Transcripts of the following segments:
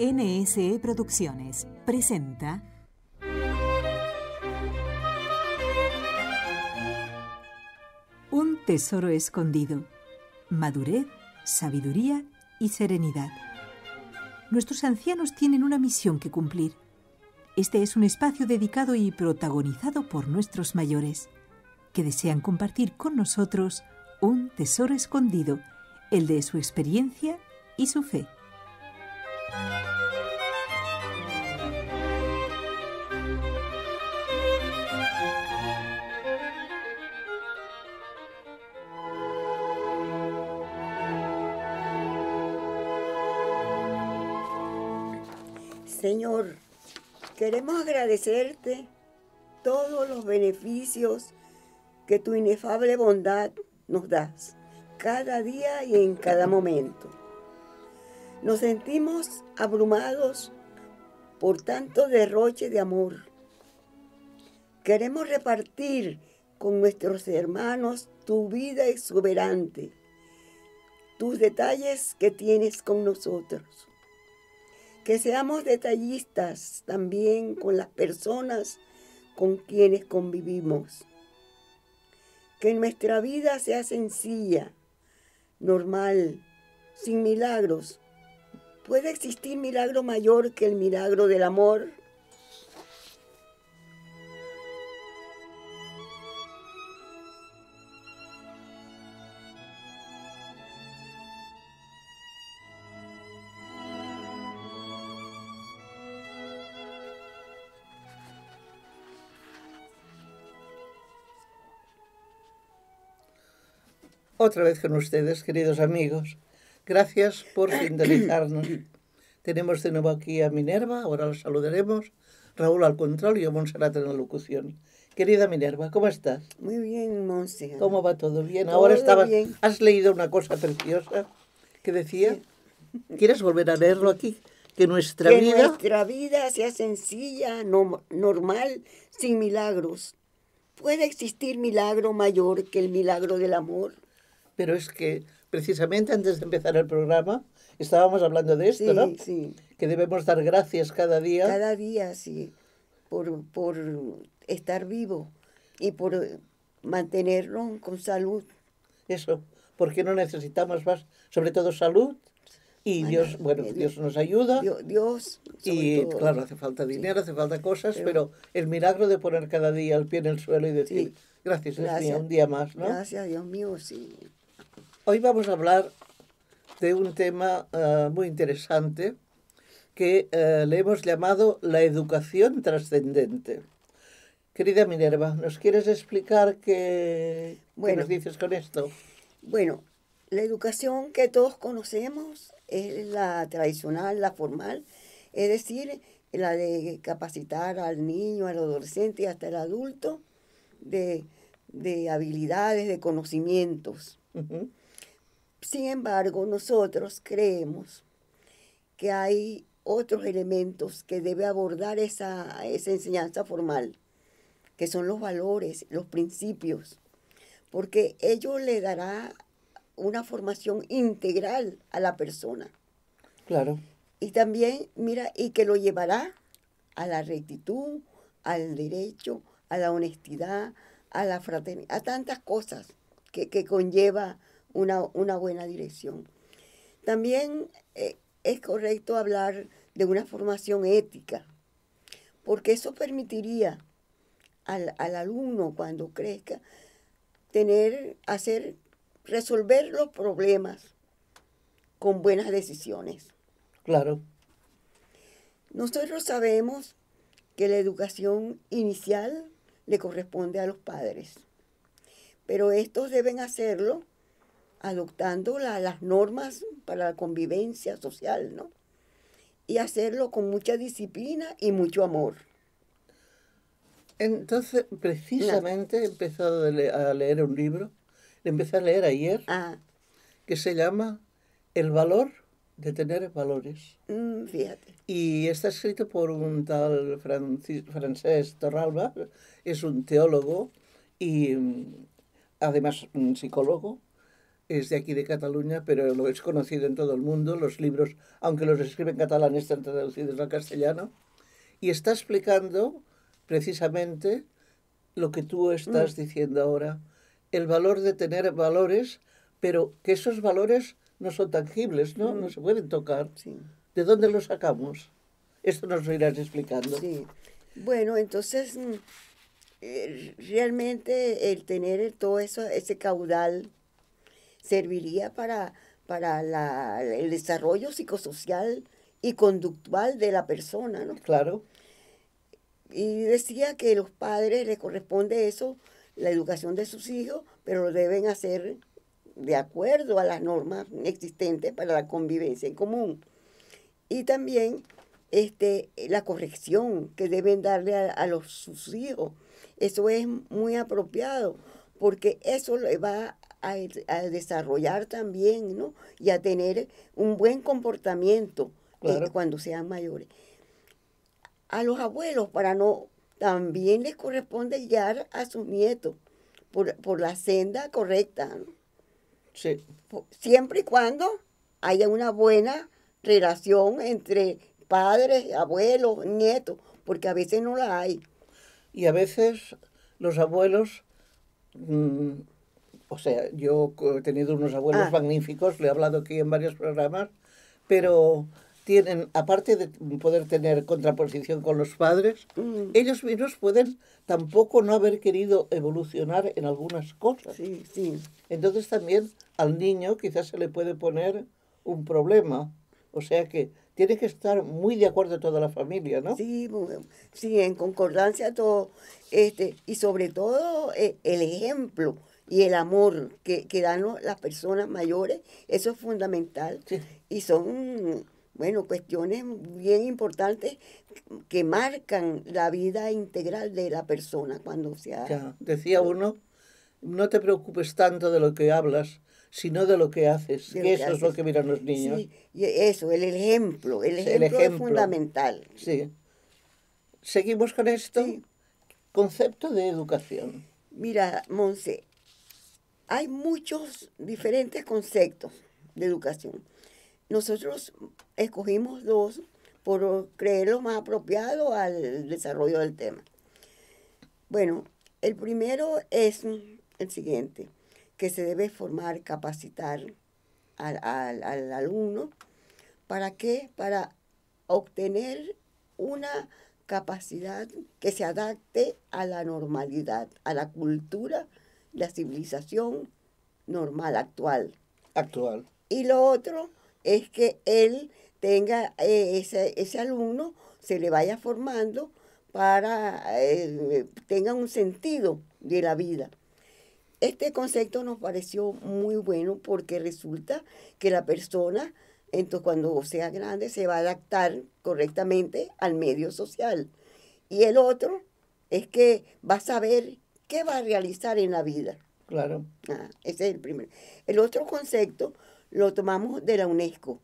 NSE Producciones presenta Un tesoro escondido. Madurez, sabiduría y serenidad. Nuestros ancianos tienen una misión que cumplir. Este es un espacio dedicado y protagonizado por nuestros mayores, que desean compartir con nosotros un tesoro escondido, el de su experiencia y su fe. Queremos agradecerte todos los beneficios que tu inefable bondad nos das, cada día y en cada momento. Nos sentimos abrumados por tanto derroche de amor. Queremos repartir con nuestros hermanos tu vida exuberante, tus detalles que tienes con nosotros que seamos detallistas también con las personas con quienes convivimos. Que nuestra vida sea sencilla, normal, sin milagros. Puede existir milagro mayor que el milagro del amor, otra vez con ustedes, queridos amigos. Gracias por sintonizarnos. Tenemos de nuevo aquí a Minerva, ahora los saludaremos. Raúl al control y a Monserrat, en la locución. Querida Minerva, ¿cómo estás? Muy bien, Monserrat. ¿Cómo va todo? Bien. ahora estaba... has leído una cosa preciosa que decía. ¿Quieres volver a leerlo aquí? Que nuestra que vida. nuestra vida sea sencilla, no, normal, sin milagros. ¿Puede existir milagro mayor que el milagro del amor? pero es que precisamente antes de empezar el programa estábamos hablando de esto, ¿no? Que debemos dar gracias cada día. Cada día, sí, por, estar vivo y por mantenerlo con salud. Eso, porque no necesitamos más, sobre todo salud. Y Dios, bueno, Dios, nos ayuda. Dios. y claro, hace falta dinero, hace falta cosas, pero, el milagro de poner cada día el pie en el suelo y decir, gracias, gracias. un día más, ¿no? Gracias, Dios mío, sí. Hoy vamos a hablar de un tema eh, muy interesante que eh, le hemos llamado la educación trascendente. Querida Minerva, ¿nos quieres explicar qué, bueno, nos dices con esto? Bueno, la educación que todos conocemos es la tradicional, la formal, es decir, la de capacitar al niño, al adolescente y hasta el adulto de, habilidades, de conocimientos. Sin embargo, nosotros creemos que hay otros elementos que debe abordar esa, enseñanza formal, que son los valores, los principios, porque ello le dará una formación integral a la persona. Claro. Y también, mira, y que lo llevará a la rectitud, al derecho, a la honestidad, a la fraternidad, a tantas cosas que, que conlleva una, buena dirección. También eh, es correcto hablar de una formación ética, porque eso permitiría al, al alumno cuando crezca tener, hacer, resolver los problemas con buenas decisiones. Claro. Nosotros sabemos que la educación inicial le corresponde a los padres, pero estos deben hacerlo adoptando las normas para la convivencia social, ¿no? Y hacerlo con mucha disciplina y mucho amor. Entonces, precisamente he empezado a leer, un libro, empecé a leer ayer, ah. que se llama El valor de tener valores. Mm, fíjate. Y está escrito por un tal francés Torralba, es un teólogo y mm, además un psicólogo es de aquí de Cataluña, pero lo es conocido en todo el mundo. Los libros, aunque los escriben en catalán, están traducidos al castellano. Y está explicando precisamente lo que tú estás mm. diciendo ahora, el valor de tener valores, pero que esos valores no son tangibles, ¿no? Mm. se pueden tocar. ¿De dónde los sacamos? Esto nos lo irás explicando. Sí. Bueno, entonces mm, eh, realmente el tener todo eso, ese caudal serviría para, para el desarrollo psicosocial y conductual de la persona, ¿no? Claro. Y decía que a los padres les corresponde eso, la educación de sus hijos, pero lo deben hacer de acuerdo a las normas existentes para la convivencia en común. Y también este, la corrección que deben darle a, los, sus hijos. Eso es muy apropiado, porque eso le va a, desarrollar también, ¿no? Y a tener un buen comportamiento eh, cuando sean mayores. A los abuelos, para no, también les corresponde guiar a sus nietos por, la senda correcta, Sí. Siempre y cuando haya una buena relación entre padres, abuelos, nietos, porque a veces no la hay. Y a veces los abuelos mm, o sea, yo he tenido unos abuelos ah. magníficos, le he hablado aquí en varios programas, pero tienen, aparte de poder tener contraposición con los padres, mm. ellos mismos pueden tampoco no haber querido evolucionar en algunas cosas. Sí, sí. Entonces también al niño quizás se le puede poner un problema. O sea que tiene que estar muy de acuerdo toda la familia, ¿no? Sí, sí en concordancia todo, este, y sobre todo eh, el ejemplo y el amor que, que dan las personas mayores, eso es fundamental. Y son, bueno, cuestiones bien importantes que marcan la vida integral de la persona cuando se decía uno, no te preocupes tanto de lo que hablas, sino de lo que haces. eso es lo que miran los niños. y eso, el ejemplo, el ejemplo, es fundamental. Sí. Seguimos con esto. Concepto de educación. Mira, Monse, hay muchos diferentes conceptos de educación. Nosotros escogimos dos por creerlo más apropiado al desarrollo del tema. Bueno, el primero es el siguiente, que se debe formar, capacitar al, al alumno. ¿Para qué? Para obtener una capacidad que se adapte a la normalidad, a la cultura la civilización normal, actual. Actual. Y lo otro es que él tenga, eh, ese, alumno se le vaya formando para que eh, tenga un sentido de la vida. Este concepto nos pareció muy bueno porque resulta que la persona, entonces cuando sea grande, se va a adaptar correctamente al medio social. Y el otro es que va a saber ¿Qué va a realizar en la vida? Claro. Ah, ese es el primero. El otro concepto lo tomamos de la UNESCO.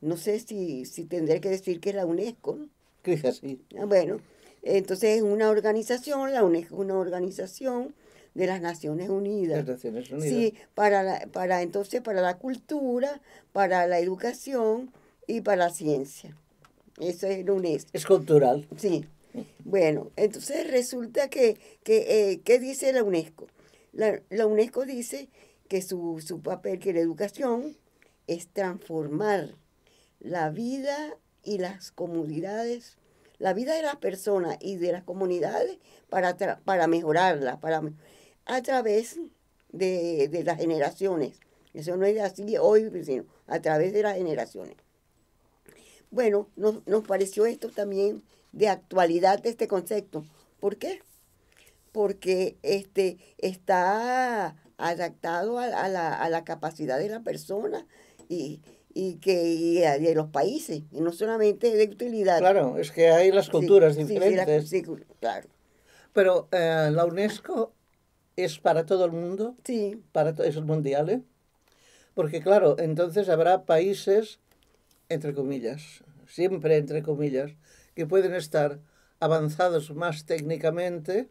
No sé si, si tendré que decir que es la UNESCO. Que es así. Ah, bueno, entonces es una organización, la UNESCO es una organización de las Naciones Unidas. De Las Naciones Unidas. Sí, para, para entonces para la cultura, para la educación y para la ciencia. Eso es la UNESCO. Es cultural. Sí. Bueno, entonces resulta que, que eh, ¿qué dice la UNESCO? La, UNESCO dice que su, papel, que la educación es transformar la vida y las comunidades, la vida de las personas y de las comunidades para, para mejorarlas, para, a través de, las generaciones. Eso no es así hoy, sino a través de las generaciones. Bueno, nos, nos pareció esto también de actualidad de este concepto. ¿Por qué? Porque este, está adaptado a, la, capacidad de la persona y, que de los países, y no solamente de utilidad. Claro, es que hay las culturas diferentes. Sí, claro. Pero eh, la UNESCO es para todo el mundo, sí. para es mundial, ¿eh? porque claro, entonces habrá países, entre comillas, siempre entre comillas, que pueden estar avanzados más técnicamente,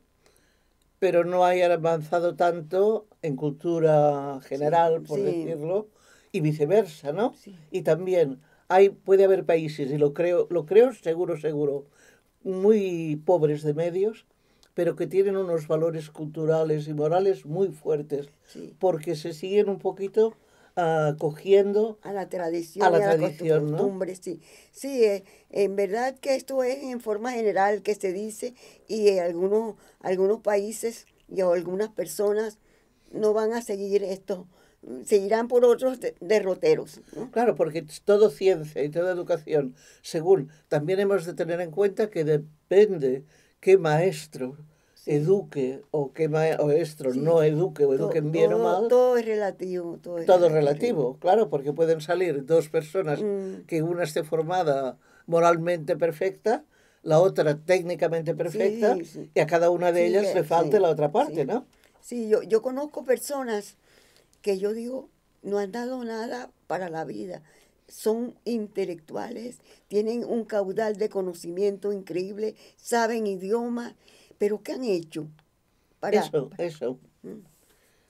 pero no hayan avanzado tanto en cultura general, por decirlo, y viceversa, ¿no? Y también hay, puede haber países, y lo creo, lo creo seguro, seguro, muy pobres de medios, pero que tienen unos valores culturales y morales muy fuertes, porque se siguen un poquito acogiendo ah, a la tradición, a la, y a sí. Sí, eh, en verdad que esto es en forma general que se dice y eh, algunos, algunos países y algunas personas no van a seguir esto, seguirán por otros derroteros. Claro, porque todo ciencia y toda educación, según, también hemos de tener en cuenta que depende qué maestro eduque o que maestro no eduque o eduquen bien o mal. Todo es relativo. Todo es todo relativo, relativo, claro, porque pueden salir dos personas mm. que una esté formada moralmente perfecta, la otra técnicamente perfecta, y a cada una de ellas eh, le falte la otra parte, ¿no? Sí, yo, yo conozco personas que yo digo, no han dado nada para la vida. Son intelectuales, tienen un caudal de conocimiento increíble, saben idiomas pero ¿qué han hecho? Para, eso, eso. Mm.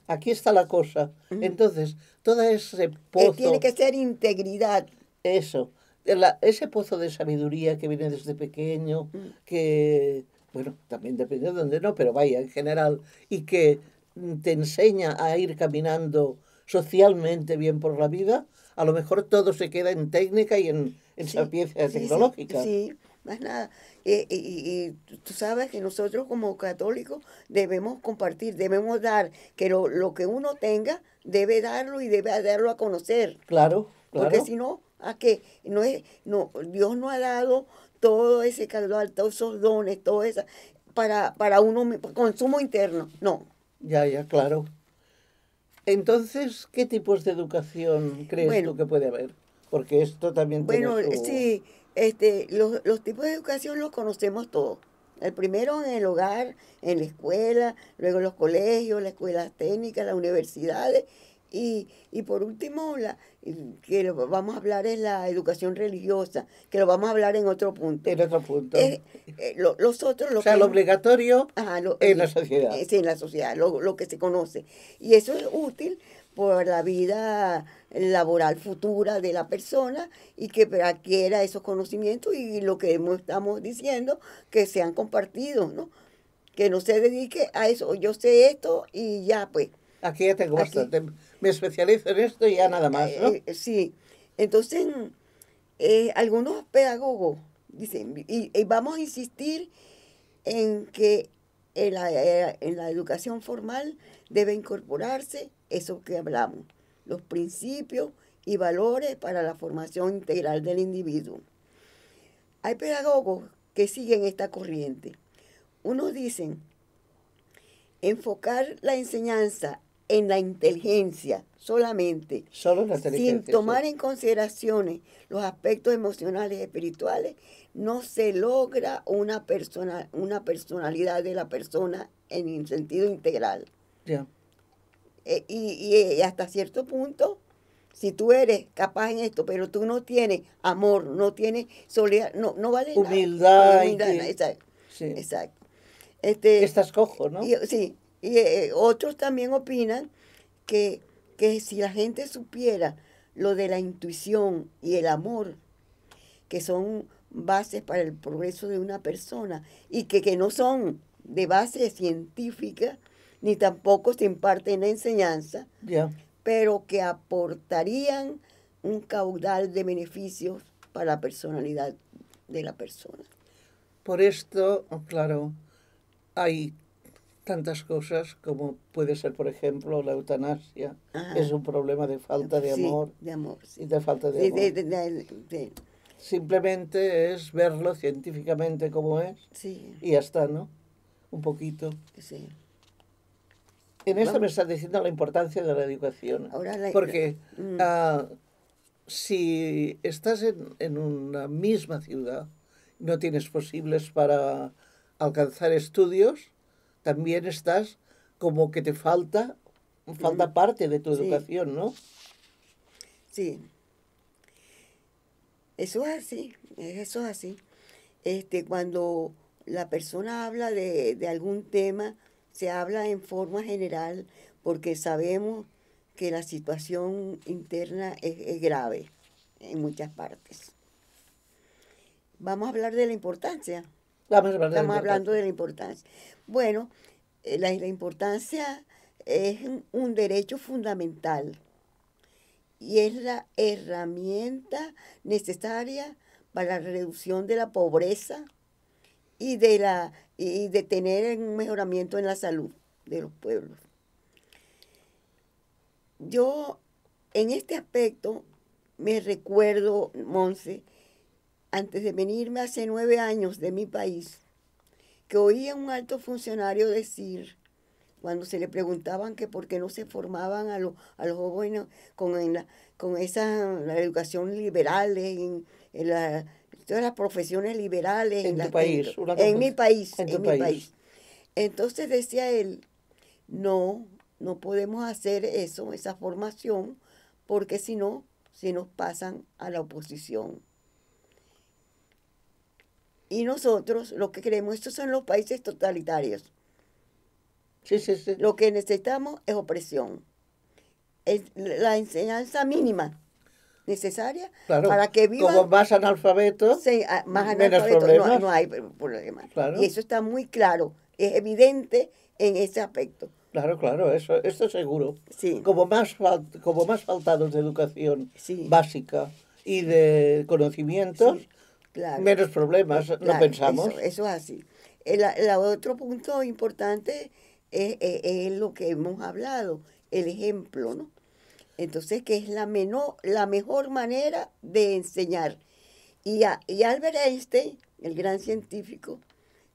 Aquí está la cosa. Mm. Entonces, todo ese eh, pozo... tiene que ser integridad. Eso. ese pozo de sabiduría que viene desde pequeño, mm. que, bueno, también depende de dónde no, pero vaya, en general, y que te enseña a ir caminando socialmente bien por la vida, a lo mejor todo se queda en técnica y en, en tecnológica. Sí, más nada. Eh, y, tú sabes que nosotros como católicos debemos compartir, debemos dar, que lo, que uno tenga debe darlo y debe darlo a conocer. Claro, claro. Porque si no, ¿a qué? No es, no, Dios no ha dado todo ese caldo todos esos dones, todo eso, para, para uno, consumo interno, no. Ya, ya, claro. Entonces, ¿qué tipos de educación crees tú que puede haber? Porque esto también... Bueno, sí este, los, los tipos de educación los conocemos todos. El primero en el hogar, en la escuela, luego los colegios, las escuelas técnicas, las universidades y, y, por último, la, que lo vamos a hablar es la educación religiosa, que lo vamos a hablar en otro punto. En otro punto. Eh, lo, los otros... Lo o sea, lo obligatorio en la sociedad. Sí, en la sociedad, lo, lo que se conoce. Y eso es útil por la vida laboral futura de la persona y que adquiera esos conocimientos y lo que estamos diciendo, que sean compartidos, ¿no? Que no se dedique a eso, oh, yo sé esto y ya pues. Aquí ya tengo gusta, me especializo en esto y ya nada más, eh, sí, entonces eh, algunos pedagogos dicen, y, vamos a insistir en que en eh, en la educación formal debe incorporarse eso que hablamos, los principios y valores para la formación integral del individuo. Hay pedagogos que siguen esta corriente. Unos dicen, enfocar la enseñanza en la inteligencia solamente, Solo sin tomar en consideración los aspectos emocionales y espirituales, no se logra una, persona, una personalidad de la persona en el sentido integral. Eh, y, eh, hasta cierto punto, si tú eres capaz en esto, pero tú no tienes amor, no tienes soledad, no, no vale humildad. humildad exacto. exacto. Este, Estás cojo, ¿no? Y, sí. Y eh, otros también opinan que, si la gente supiera lo de la intuición y el amor, que son bases para el progreso de una persona y que, que no son de base científica, ni tampoco se imparte en la enseñanza, pero que aportarían un caudal de beneficios para la personalidad de la persona. Por esto, claro, hay tantas cosas como puede ser, por ejemplo, la eutanasia. Es un problema de falta de amor. De amor. Y de falta de amor. Simplemente es verlo científicamente como es. Sí. Y ya está, ¿no? Un poquito. Sí. En esto me estás diciendo la importancia de la educación. porque mm. ah, si estás en, una misma ciudad, no tienes posibles para alcanzar estudios, también estás como que te falta, falta mm. parte de tu educación, ¿no? Sí. Eso es así, eso es así. Este, cuando la persona habla de, de algún tema, se habla en forma general porque sabemos que la situación interna es, grave en muchas partes. Vamos a hablar de la importancia. Estamos hablando de la importancia. Bueno, eh, la, la importancia es un derecho fundamental y es la herramienta necesaria para la reducción de la pobreza, y de, la, y de tener un mejoramiento en la salud de los pueblos. Yo en este aspecto me recuerdo, Monse, antes de venirme hace nueve años de mi país, que oía a un alto funcionario decir, cuando se le preguntaban que por qué no se formaban a, los jóvenes con, la, con esa educación liberal en, en la todas las profesiones liberales. En, mi país. En, Entonces decía él, no, no podemos hacer eso, esa formación, porque si no, si nos pasan a la oposición. Y nosotros lo que creemos, estos son los países totalitarios. Lo que necesitamos es opresión. la enseñanza mínima necesaria para que vivan. Como más analfabetos, sí, ah, más no, hay problemas. Y eso está muy claro, es evidente en ese aspecto. Claro, claro, eso, esto seguro. Como más, como más faltados de educación básica y de conocimientos, menos problemas, lo no pensamos. Eso, es así. El, otro punto importante es, e, es lo que hemos hablado, el ejemplo, ¿no? Entonces, que es la, la mejor manera de enseñar. Y, y Albert Einstein, el gran científico,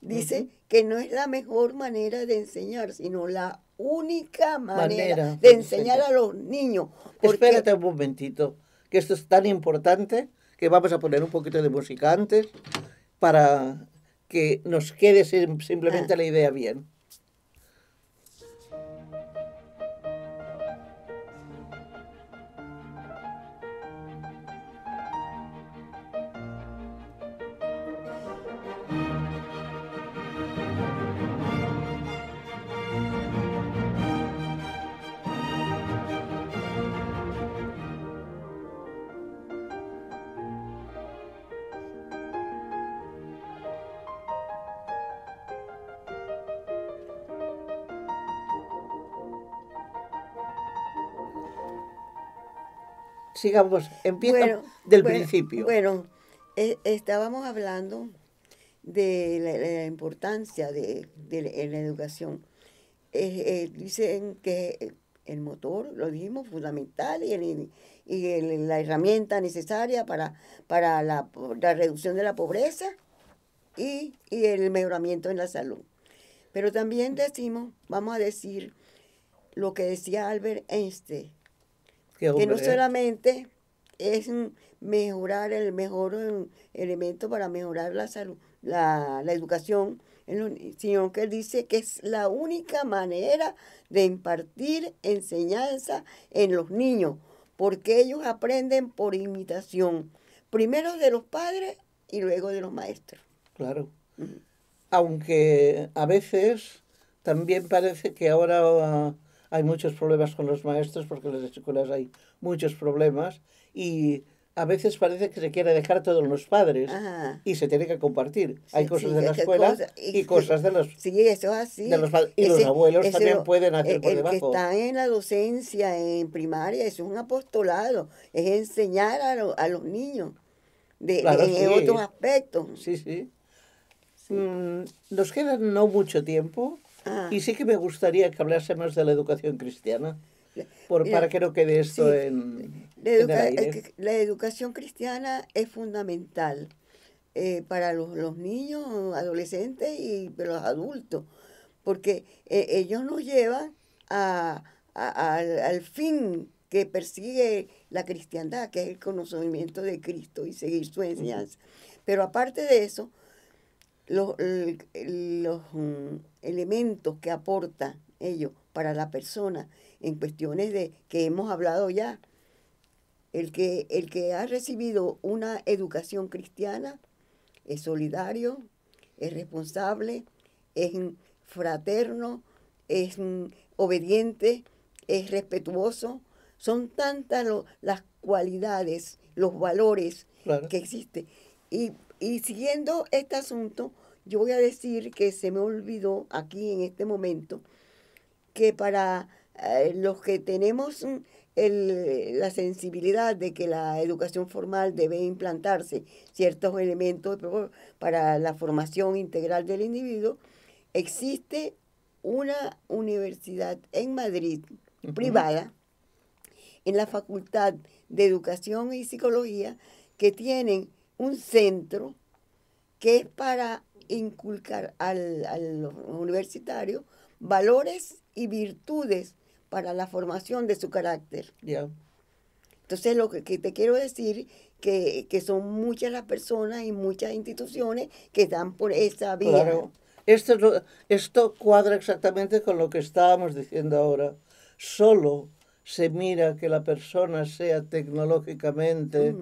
dice que no es la mejor manera de enseñar, sino la única manera, de enseñar a los niños. Espérate un momentito, que esto es tan importante que vamos a poner un poquito de música antes para que nos quede simplemente ah. la idea bien. sigamos, empiezo del principio. Bueno, eh, estábamos hablando de la, importancia de, la, educación. Eh, eh, dicen que el motor, lo dijimos, fundamental y, y la herramienta necesaria para, para la, reducción de la pobreza y, y, el mejoramiento en la salud. Pero también decimos, vamos a decir lo que decía Albert Einstein, que no solamente es mejorar el mejor elemento para mejorar la salud, la, la educación, sino que dice que es la única manera de impartir enseñanza en los niños, porque ellos aprenden por imitación, primero de los padres y luego de los maestros. Claro. Aunque a veces también parece que ahora hay muchos problemas con los maestros porque en las escuelas hay muchos problemas y a veces parece que se quiere dejar todo en los padres y se tiene que compartir. Hay cosas de la escuela y, cosas de los, sí, eso así. Ah, y los abuelos también pueden hacer e, por debajo. que está en la docencia, en primaria, es un apostolado, es enseñar a, los niños de, en otros aspectos. Sí, sí. Mm, nos queda no mucho tiempo. Ah. Y sí que me gustaría que más de la educación cristiana, para que no quede esto en, la educación cristiana es fundamental eh, para los, niños, adolescentes y los adultos, porque eh, ellos nos llevan a, al fin que persigue la cristiandad, que es el conocimiento de Cristo y seguir su enseñanza. Pero aparte de eso, los, mm, elementos que aporta ello para la persona en cuestiones de que hemos hablado ya. El que, el que ha recibido una educación cristiana es solidario, es responsable, es mm, fraterno, es mm, obediente, es respetuoso. Son tantas las cualidades, los valores que existen. Y y siguiendo este asunto, yo voy a decir que se me olvidó aquí en este momento que para eh, los que tenemos mm, la sensibilidad de que la educación formal debe implantarse ciertos elementos para la formación integral del individuo, existe una universidad en Madrid privada, en la Facultad de Educación y Psicología, que tienen un centro que es para inculcar al, al universitario valores y virtudes para la formación de su carácter. Entonces, lo que, te quiero decir que, que son muchas las personas y muchas instituciones que dan por esa vía. Claro. Esto, esto cuadra exactamente con lo que estábamos diciendo ahora. Solo se mira que la persona sea tecnológicamente...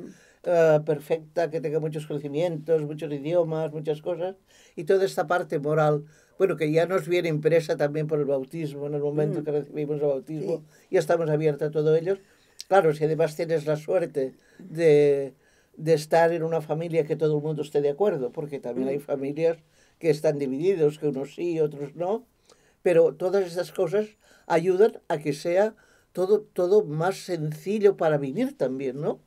Eh, perfecta, que tenga muchos conocimientos, muchos idiomas, muchas cosas, y toda esta parte moral, bueno, que ya nos viene impresa también por el bautismo, en el momento mm. que recibimos el bautismo, ya estamos abiertos a todo ello. Claro, si además tienes la suerte de, estar en una familia que todo el mundo esté de acuerdo, porque también hay mm. familias que están divididos, que unos sí, otros no, pero todas esas cosas ayudan a que sea todo, más sencillo para vivir también, ¿no?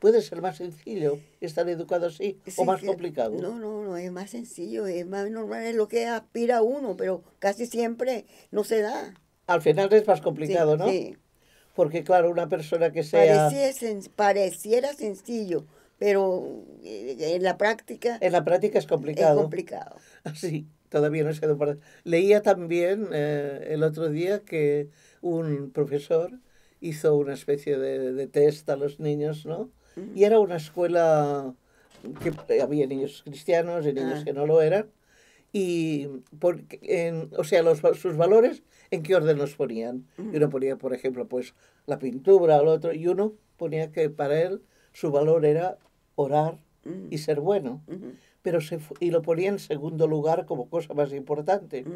Puede ser más sencillo estar educado así o más complicado. No, no, no, es más sencillo, es más normal, es lo que aspira uno, pero casi siempre no se da. Al final es más complicado, ¿no? Sí. Porque claro, una persona que sea... Pareciera, pareciera sencillo, pero eh, en la práctica... En la práctica es complicado. Es complicado. Sí, todavía no se ha Leía también eh, el otro día que un profesor hizo una especie de, de test a los niños, ¿no? Y era una escuela que había niños cristianos y niños ah. que no lo eran. Y, por, o sea, sus valores, ¿en qué orden los ponían? Y uno ponía, por ejemplo, pues la pintura, al otro, y uno ponía que para él su valor era orar y ser bueno. pero y lo ponía en segundo lugar como cosa más importante.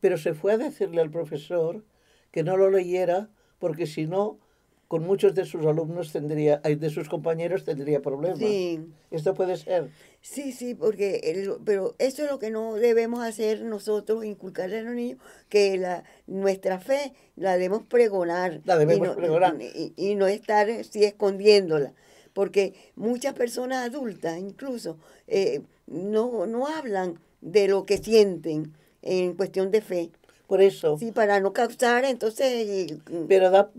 Pero se fue a decirle al profesor que no lo leyera, porque si no, con muchos de sus alumnos tendría, de sus compañeros tendría problemas. Sí. Esto puede ser. Sí, sí, porque pero eso es lo que no debemos hacer nosotros, inculcarle a los niños, que la, nuestra fe la debemos pregonar. La debemos y no, pregonar. Y, no estar sí, escondiéndola. Porque muchas personas adultas incluso eh, no, no hablan de lo que sienten en cuestión de fe. Por eso. Sí, para no causar, entonces... Pero da,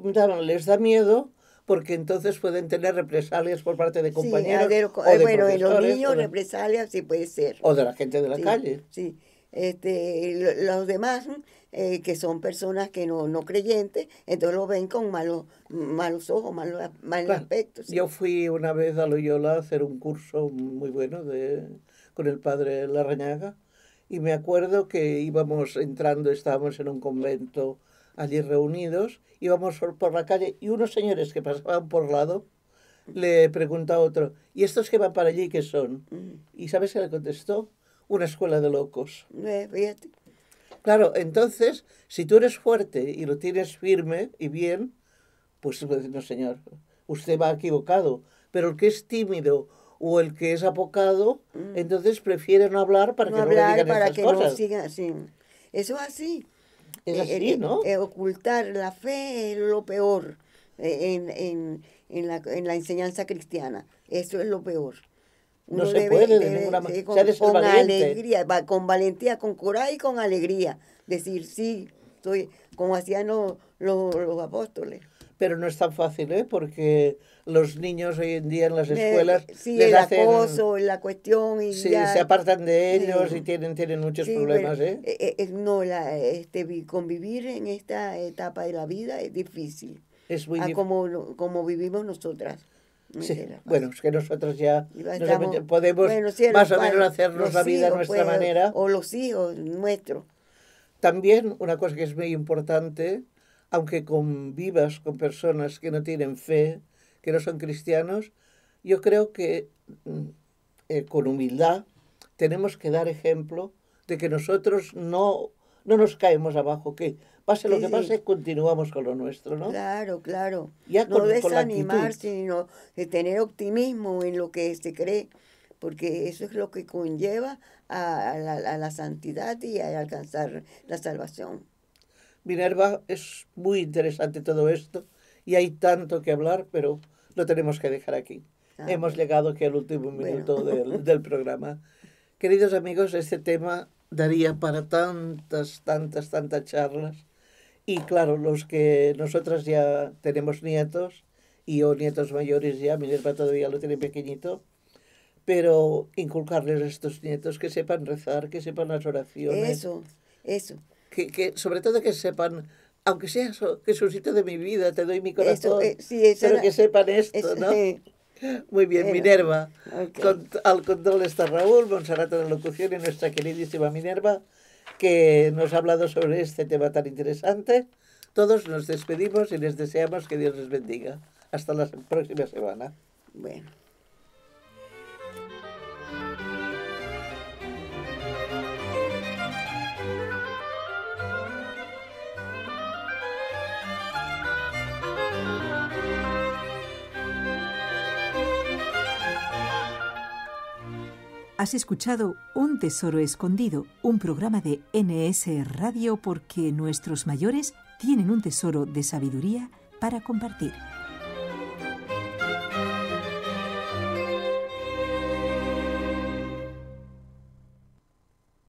les da miedo porque entonces pueden tener represalias por parte de compañeros. Eh, o de bueno, en los niños represalias sí puede ser. O de la gente de la calle. Sí. Este, los demás, eh, que son personas que no, no creyentes, entonces lo ven con malos, malos ojos, malos, malos aspectos. Yo fui una vez a Loyola a hacer un curso muy bueno de, con el padre Larrañaga y me acuerdo que íbamos entrando, estábamos en un convento allí reunidos, íbamos por, la calle y unos señores que pasaban por lado le preguntó a otro, ¿y estos que van para allí qué son? Mm. Y ¿sabes qué le contestó? Una escuela de locos. Claro, entonces, si tú eres fuerte y lo tienes firme y bien, pues, pues no, señor, usted va equivocado. Pero el que es tímido o el que es apocado, mm. entonces prefiere no hablar para que no le para que No sigan, sí. Eso es así. Es eh, así, eh, ¿no? Eh, ocultar la fe es lo peor en, la, enseñanza cristiana. Eso es lo peor. no se puede de ninguna Con, alegría, con valentía, con coraje y con alegría. Decir, sí, soy como hacían los apóstoles pero no es tan fácil, ¿eh? porque los niños hoy en día en las escuelas sí, el acoso, la cuestión y sí, se apartan de ellos y tienen tienen muchos problemas, ¿eh? Eh, eh, ¿eh? No, la, este, convivir en esta etapa de la vida es difícil. Es muy difícil. como, como vivimos nosotras. Sí. Bueno, es que nosotros ya podemos más o menos hacernos la vida a nuestra pues, manera. O los hijos nuestros. También una cosa que es muy importante aunque convivas con personas que no tienen fe, que no son cristianos, yo creo que mm, eh, con humildad tenemos que dar ejemplo de que nosotros no, no nos caemos abajo, que pase lo que pase, continuamos con lo nuestro, ¿no? Claro, claro. no desanimar, sino de tener optimismo en lo que se cree, porque eso es lo que conlleva la, a la santidad y a alcanzar la salvación. Minerva, es muy interesante todo esto y hay tanto que hablar, pero lo tenemos que dejar aquí. Ah, Hemos llegado aquí al último minuto del, programa. Queridos amigos, este tema daría para tantas, tantas, tantas charlas. Y claro, los que nosotras ya tenemos nietos, y o nietos mayores ya, Minerva todavía lo tiene pequeñito, pero inculcarles a estos nietos que sepan rezar, que sepan las oraciones. Eso, eso que, sobre todo que sepan aunque sea que Jesucito de mi vida, te doy mi eh, corazón, pero que sepan esto, ¿no? Eh, Muy bien, eh, Minerva. al control está Raúl, Monserrat de locución y nuestra queridísima Minerva, que nos ha hablado sobre este tema tan interesante. Todos nos despedimos y les deseamos que Dios les bendiga. Hasta la próxima semana. Bueno. Has escuchado Un Tesoro Escondido, un programa de NS Radio porque nuestros mayores tienen un tesoro de sabiduría para compartir.